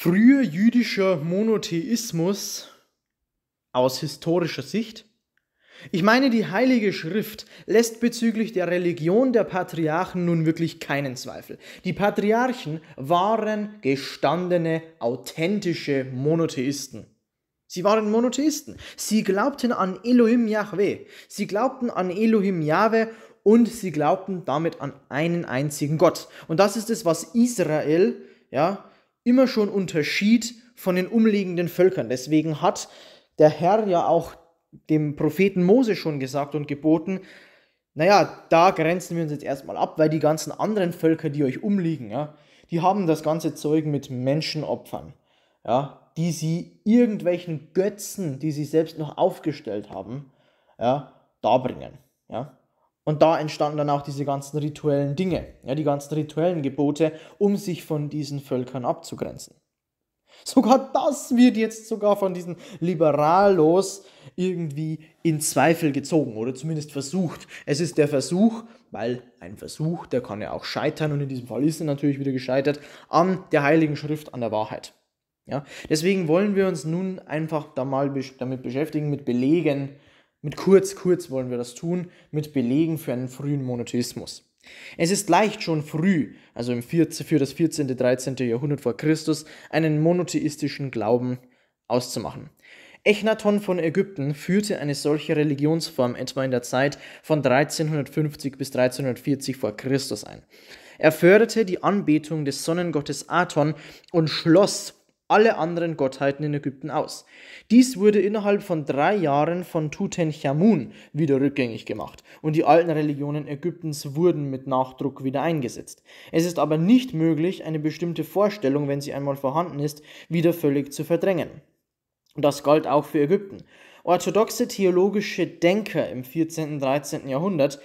früher jüdischer Monotheismus aus historischer Sicht? Ich meine, die Heilige Schrift lässt bezüglich der Religion der Patriarchen nun wirklich keinen Zweifel. Die Patriarchen waren gestandene, authentische Monotheisten. Sie waren Monotheisten. Sie glaubten an Elohim Yahweh. Sie glaubten an Elohim Yahweh und sie glaubten damit an einen einzigen Gott. Und das ist es, was Israel ja, immer schon unterschied von den umliegenden Völkern. Deswegen hat der Herr ja auch dem Propheten Mose schon gesagt und geboten, naja, da grenzen wir uns jetzt erstmal ab, weil die ganzen anderen Völker, die euch umliegen, ja, die haben das ganze Zeug mit Menschenopfern, ja, die sie irgendwelchen Götzen, die sie selbst noch aufgestellt haben, ja, darbringen. Ja. Und da entstanden dann auch diese ganzen rituellen Dinge, ja, die ganzen rituellen Gebote, um sich von diesen Völkern abzugrenzen. Sogar das wird jetzt sogar von diesen Liberalos irgendwie in Zweifel gezogen oder zumindest versucht. Es ist der Versuch, weil ein Versuch, der kann ja auch scheitern und in diesem Fall ist er natürlich wieder gescheitert, an der Heiligen Schrift, an der Wahrheit. Ja, deswegen wollen wir uns nun einfach da mal damit beschäftigen, mit Belegen mit kurz, kurz wollen wir das tun, mit Belegen für einen frühen Monotheismus. Es ist leicht schon früh, also im 14, für das 14. 13. Jahrhundert vor Christus, einen monotheistischen Glauben auszumachen. Echnaton von Ägypten führte eine solche Religionsform etwa in der Zeit von 1350 bis 1340 vor Christus ein. Er förderte die Anbetung des Sonnengottes Aton und schloss alle anderen Gottheiten in Ägypten aus. Dies wurde innerhalb von drei Jahren von Tutanchamun wieder rückgängig gemacht und die alten Religionen Ägyptens wurden mit Nachdruck wieder eingesetzt. Es ist aber nicht möglich, eine bestimmte Vorstellung, wenn sie einmal vorhanden ist, wieder völlig zu verdrängen. Das galt auch für Ägypten. Orthodoxe theologische Denker im 14. und 13. Jahrhundert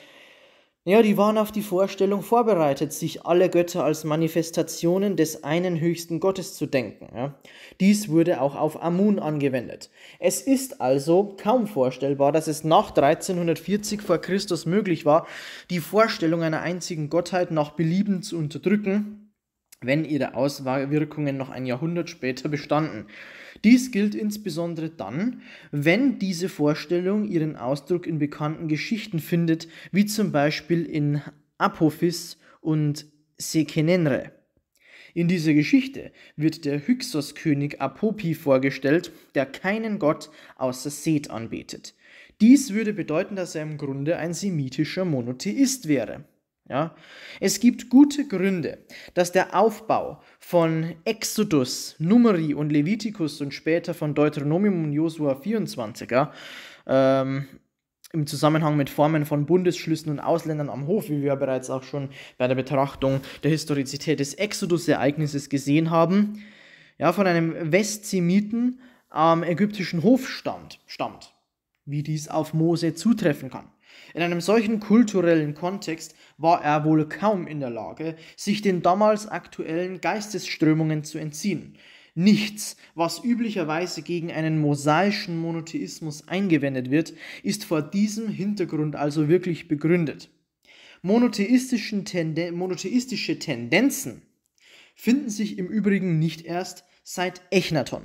ja, die waren auf die Vorstellung vorbereitet, sich alle Götter als Manifestationen des einen höchsten Gottes zu denken. Ja. Dies wurde auch auf Amun angewendet. Es ist also kaum vorstellbar, dass es nach 1340 vor Christus möglich war, die Vorstellung einer einzigen Gottheit nach Belieben zu unterdrücken, wenn ihre Auswirkungen noch ein Jahrhundert später bestanden. Dies gilt insbesondere dann, wenn diese Vorstellung ihren Ausdruck in bekannten Geschichten findet, wie zum Beispiel in Apophis und Sekenenre. In dieser Geschichte wird der Hyksos-König Apopi vorgestellt, der keinen Gott außer Seth anbetet. Dies würde bedeuten, dass er im Grunde ein semitischer Monotheist wäre. Ja? Es gibt gute Gründe, dass der Aufbau von Exodus, Numeri und Leviticus und später von Deuteronomium und Josua 24er ähm, im Zusammenhang mit Formen von Bundesschlüssen und Ausländern am Hof, wie wir bereits auch schon bei der Betrachtung der Historizität des Exodus-Ereignisses gesehen haben, ja, von einem Westsemiten am ägyptischen Hof stammt, stammt, wie dies auf Mose zutreffen kann. In einem solchen kulturellen Kontext war er wohl kaum in der Lage, sich den damals aktuellen Geistesströmungen zu entziehen. Nichts, was üblicherweise gegen einen mosaischen Monotheismus eingewendet wird, ist vor diesem Hintergrund also wirklich begründet. Tenden monotheistische Tendenzen finden sich im Übrigen nicht erst seit Echnaton.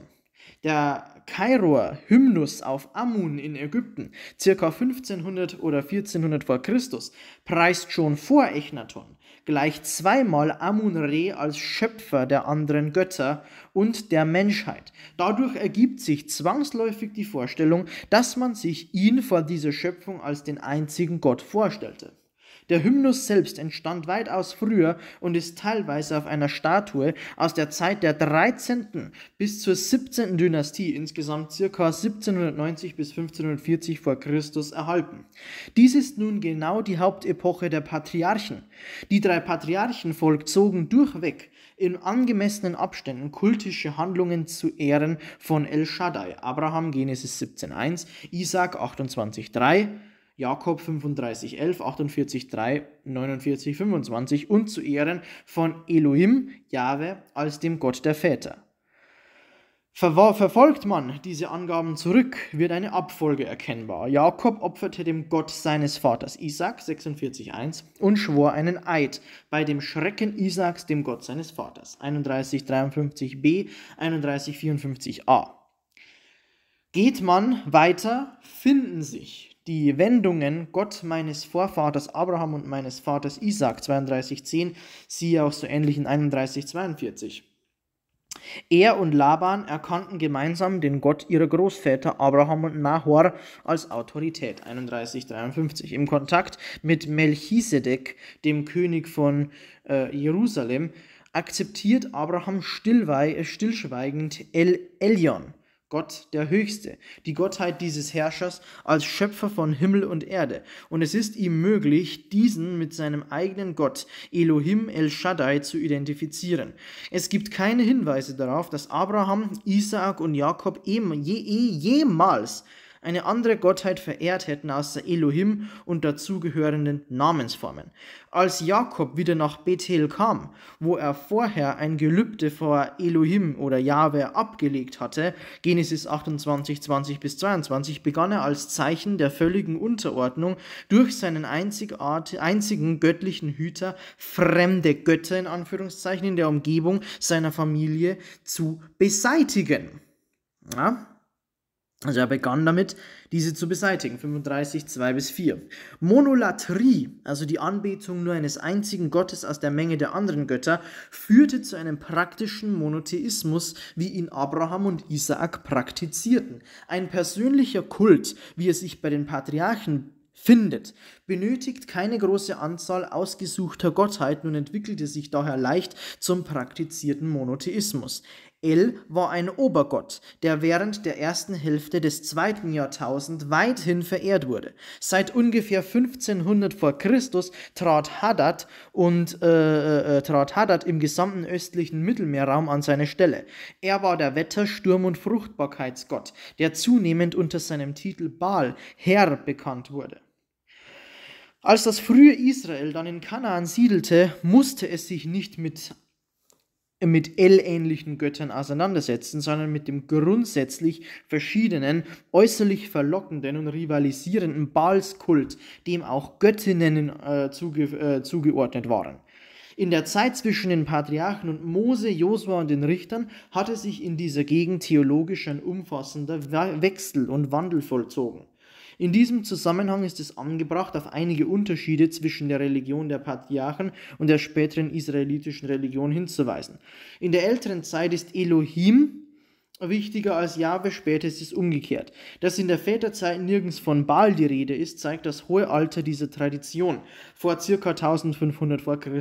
Der Kairoer Hymnus auf Amun in Ägypten, circa 1500 oder 1400 vor Christus, preist schon vor Echnaton gleich zweimal Amun-Re als Schöpfer der anderen Götter und der Menschheit. Dadurch ergibt sich zwangsläufig die Vorstellung, dass man sich ihn vor dieser Schöpfung als den einzigen Gott vorstellte. Der Hymnus selbst entstand weitaus früher und ist teilweise auf einer Statue aus der Zeit der 13. bis zur 17. Dynastie, insgesamt circa 1790 bis 1540 vor Christus, erhalten. Dies ist nun genau die Hauptepoche der Patriarchen. Die drei Patriarchen vollzogen durchweg in angemessenen Abständen kultische Handlungen zu Ehren von El Shaddai, Abraham Genesis 17.1, Isaac 28.3, Jakob 35, 11, 48, 3, 49, 25 und zu Ehren von Elohim, Jahwe, als dem Gott der Väter. Verfolgt man diese Angaben zurück, wird eine Abfolge erkennbar. Jakob opferte dem Gott seines Vaters Isaac 46,1 und schwor einen Eid bei dem Schrecken Isaaks, dem Gott seines Vaters 31,53b, 31,54a. Geht man weiter, finden sich die Wendungen Gott meines Vorvaters Abraham und meines Vaters Isaac 32.10, siehe auch so ähnlich in 31.42. Er und Laban erkannten gemeinsam den Gott ihrer Großväter Abraham und Nahor als Autorität 3153. Im Kontakt mit Melchisedek, dem König von äh, Jerusalem, akzeptiert Abraham stillschweigend El Elion Gott der Höchste, die Gottheit dieses Herrschers als Schöpfer von Himmel und Erde. Und es ist ihm möglich, diesen mit seinem eigenen Gott, Elohim El Shaddai, zu identifizieren. Es gibt keine Hinweise darauf, dass Abraham, Isaak und Jakob je, je, eh, jemals eine andere Gottheit verehrt hätten außer Elohim und dazugehörenden Namensformen. Als Jakob wieder nach Bethel kam, wo er vorher ein Gelübde vor Elohim oder Jahwe abgelegt hatte, Genesis 28, 20 bis 22, begann er als Zeichen der völligen Unterordnung durch seinen einzigen göttlichen Hüter fremde Götter in Anführungszeichen in der Umgebung seiner Familie zu beseitigen. Ja? Also er begann damit, diese zu beseitigen. 35, 2 bis 4. Monolatrie, also die Anbetung nur eines einzigen Gottes aus der Menge der anderen Götter, führte zu einem praktischen Monotheismus, wie ihn Abraham und Isaak praktizierten. Ein persönlicher Kult, wie er sich bei den Patriarchen findet, benötigt keine große Anzahl ausgesuchter Gottheiten und entwickelte sich daher leicht zum praktizierten Monotheismus. El war ein Obergott, der während der ersten Hälfte des zweiten Jahrtausends weithin verehrt wurde. Seit ungefähr 1500 vor Christus trat Hadad und äh, äh, äh, trat Hadad im gesamten östlichen Mittelmeerraum an seine Stelle. Er war der Wetter-, Sturm- und Fruchtbarkeitsgott, der zunehmend unter seinem Titel Baal Herr bekannt wurde. Als das frühe Israel dann in Kanaan siedelte, musste es sich nicht mit mit L-ähnlichen Göttern auseinandersetzen, sondern mit dem grundsätzlich verschiedenen, äußerlich verlockenden und rivalisierenden Balskult, dem auch Göttinnen äh, zuge äh, zugeordnet waren. In der Zeit zwischen den Patriarchen und Mose, Josua und den Richtern hatte sich in dieser Gegend theologisch ein umfassender Wechsel und Wandel vollzogen. In diesem Zusammenhang ist es angebracht, auf einige Unterschiede zwischen der Religion der Patriarchen und der späteren israelitischen Religion hinzuweisen. In der älteren Zeit ist Elohim wichtiger als Jahwe, spätestens umgekehrt. Dass in der Väterzeit nirgends von Baal die Rede ist, zeigt das hohe Alter dieser Tradition, vor ca. 1500 v. Chr.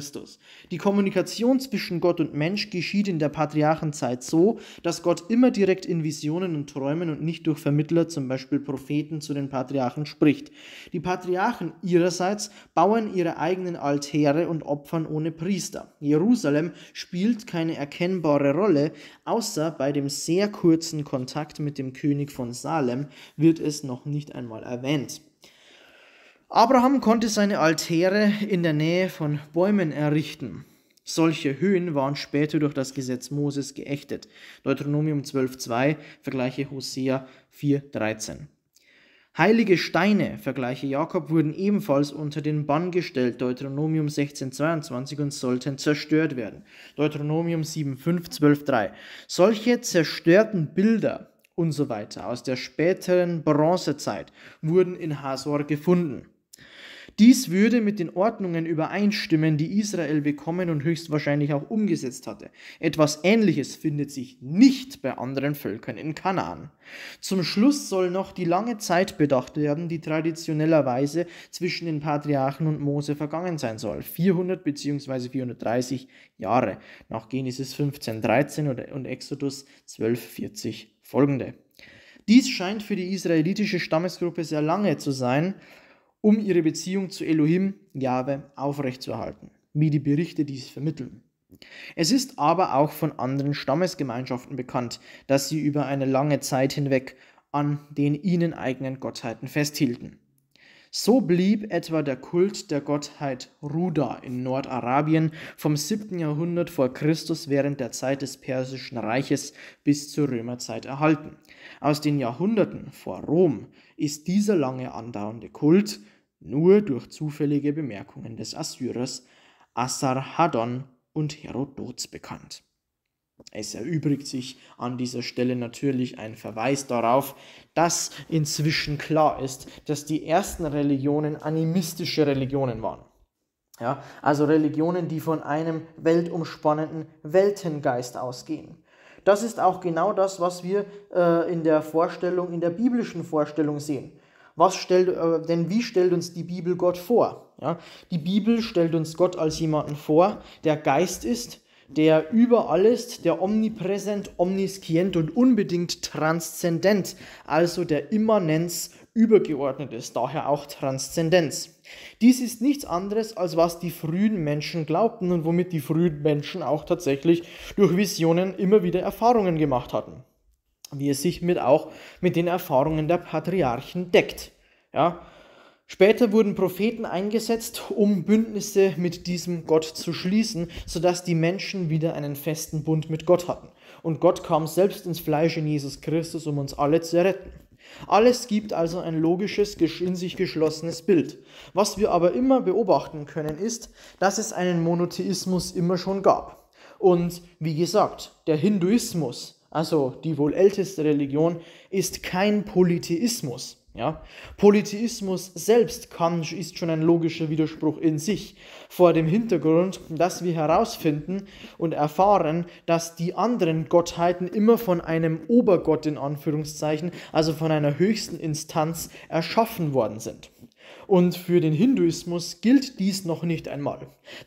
Die Kommunikation zwischen Gott und Mensch geschieht in der Patriarchenzeit so, dass Gott immer direkt in Visionen und Träumen und nicht durch Vermittler, zum Beispiel Propheten, zu den Patriarchen spricht. Die Patriarchen ihrerseits bauen ihre eigenen Altäre und opfern ohne Priester. Jerusalem spielt keine erkennbare Rolle, außer bei dem sehr sehr kurzen Kontakt mit dem König von Salem wird es noch nicht einmal erwähnt. Abraham konnte seine Altäre in der Nähe von Bäumen errichten. Solche Höhen waren später durch das Gesetz Moses geächtet. Deuteronomium 12.2, vergleiche Hosea 4.13. Heilige Steine, vergleiche Jakob, wurden ebenfalls unter den Bann gestellt, Deuteronomium 16,22 und sollten zerstört werden, Deuteronomium 7, 5, Solche zerstörten Bilder und so weiter aus der späteren Bronzezeit wurden in Hasor gefunden. Dies würde mit den Ordnungen übereinstimmen, die Israel bekommen und höchstwahrscheinlich auch umgesetzt hatte. Etwas Ähnliches findet sich nicht bei anderen Völkern in Kanaan. Zum Schluss soll noch die lange Zeit bedacht werden, die traditionellerweise zwischen den Patriarchen und Mose vergangen sein soll. 400 bzw. 430 Jahre nach Genesis 15.13 und Exodus 12.40 folgende. Dies scheint für die israelitische Stammesgruppe sehr lange zu sein, um ihre Beziehung zu Elohim, Jahwe, aufrechtzuerhalten, wie die Berichte dies vermitteln. Es ist aber auch von anderen Stammesgemeinschaften bekannt, dass sie über eine lange Zeit hinweg an den ihnen eigenen Gottheiten festhielten. So blieb etwa der Kult der Gottheit Ruda in Nordarabien vom 7. Jahrhundert vor Christus während der Zeit des Persischen Reiches bis zur Römerzeit erhalten. Aus den Jahrhunderten vor Rom ist dieser lange andauernde Kult nur durch zufällige Bemerkungen des Assyrers Asarhaddon und Herodots bekannt. Es erübrigt sich an dieser Stelle natürlich ein Verweis darauf, dass inzwischen klar ist, dass die ersten Religionen animistische Religionen waren. Ja, also Religionen, die von einem weltumspannenden Weltengeist ausgehen. Das ist auch genau das, was wir äh, in der Vorstellung, in der biblischen Vorstellung sehen was stellt, äh, denn wie stellt uns die Bibel Gott vor? Ja? Die Bibel stellt uns Gott als jemanden vor, der Geist ist, der überall ist, der omnipräsent, omniscient und unbedingt transzendent, also der Immanenz übergeordnet ist, daher auch Transzendenz. Dies ist nichts anderes, als was die frühen Menschen glaubten und womit die frühen Menschen auch tatsächlich durch Visionen immer wieder Erfahrungen gemacht hatten wie es sich mit auch mit den Erfahrungen der Patriarchen deckt. Ja? Später wurden Propheten eingesetzt, um Bündnisse mit diesem Gott zu schließen, sodass die Menschen wieder einen festen Bund mit Gott hatten. Und Gott kam selbst ins Fleisch in Jesus Christus, um uns alle zu retten. Alles gibt also ein logisches, in sich geschlossenes Bild. Was wir aber immer beobachten können, ist, dass es einen Monotheismus immer schon gab. Und wie gesagt, der Hinduismus also die wohl älteste Religion, ist kein Polytheismus. Ja? Polytheismus selbst kann, ist schon ein logischer Widerspruch in sich, vor dem Hintergrund, dass wir herausfinden und erfahren, dass die anderen Gottheiten immer von einem Obergott in Anführungszeichen, also von einer höchsten Instanz, erschaffen worden sind. Und für den Hinduismus gilt dies noch nicht einmal.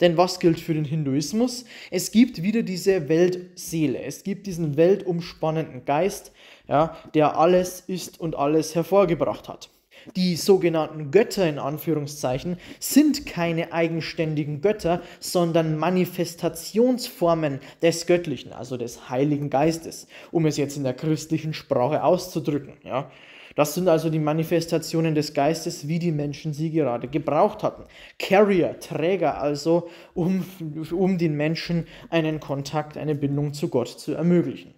Denn was gilt für den Hinduismus? Es gibt wieder diese Weltseele. Es gibt diesen weltumspannenden Geist, ja, der alles ist und alles hervorgebracht hat. Die sogenannten Götter in Anführungszeichen sind keine eigenständigen Götter, sondern Manifestationsformen des Göttlichen, also des Heiligen Geistes, um es jetzt in der christlichen Sprache auszudrücken. Ja. Das sind also die Manifestationen des Geistes, wie die Menschen sie gerade gebraucht hatten. Carrier, Träger also, um, um den Menschen einen Kontakt, eine Bindung zu Gott zu ermöglichen.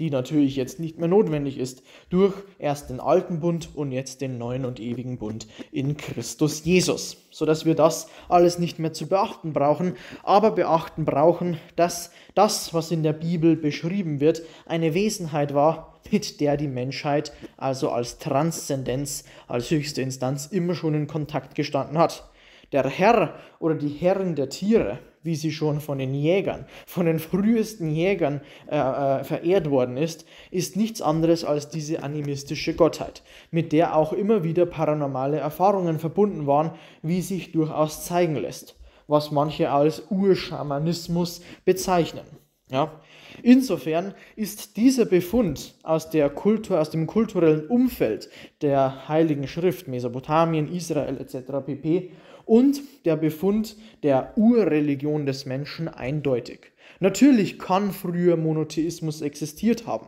Die natürlich jetzt nicht mehr notwendig ist, durch erst den alten Bund und jetzt den neuen und ewigen Bund in Christus Jesus. Sodass wir das alles nicht mehr zu beachten brauchen, aber beachten brauchen, dass das, was in der Bibel beschrieben wird, eine Wesenheit war, mit der die Menschheit also als Transzendenz, als höchste Instanz immer schon in Kontakt gestanden hat. Der Herr oder die Herren der Tiere, wie sie schon von den Jägern, von den frühesten Jägern äh, äh verehrt worden ist, ist nichts anderes als diese animistische Gottheit, mit der auch immer wieder paranormale Erfahrungen verbunden waren, wie sich durchaus zeigen lässt, was manche als Urschamanismus bezeichnen. Ja? Insofern ist dieser Befund aus, der Kultur, aus dem kulturellen Umfeld der Heiligen Schrift, Mesopotamien, Israel etc. pp. und der Befund der Urreligion des Menschen eindeutig. Natürlich kann früher Monotheismus existiert haben.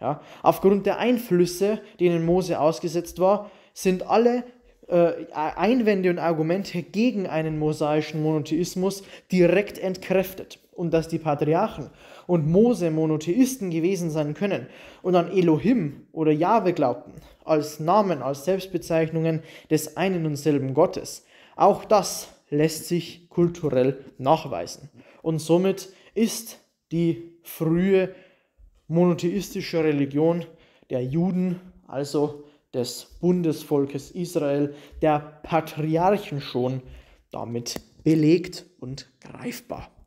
Ja, aufgrund der Einflüsse, denen Mose ausgesetzt war, sind alle äh, Einwände und Argumente gegen einen mosaischen Monotheismus direkt entkräftet und dass die Patriarchen und Mose Monotheisten gewesen sein können und an Elohim oder Jahwe glaubten, als Namen, als Selbstbezeichnungen des einen und selben Gottes. Auch das lässt sich kulturell nachweisen. Und somit ist die frühe monotheistische Religion der Juden, also des Bundesvolkes Israel, der Patriarchen schon damit belegt und greifbar.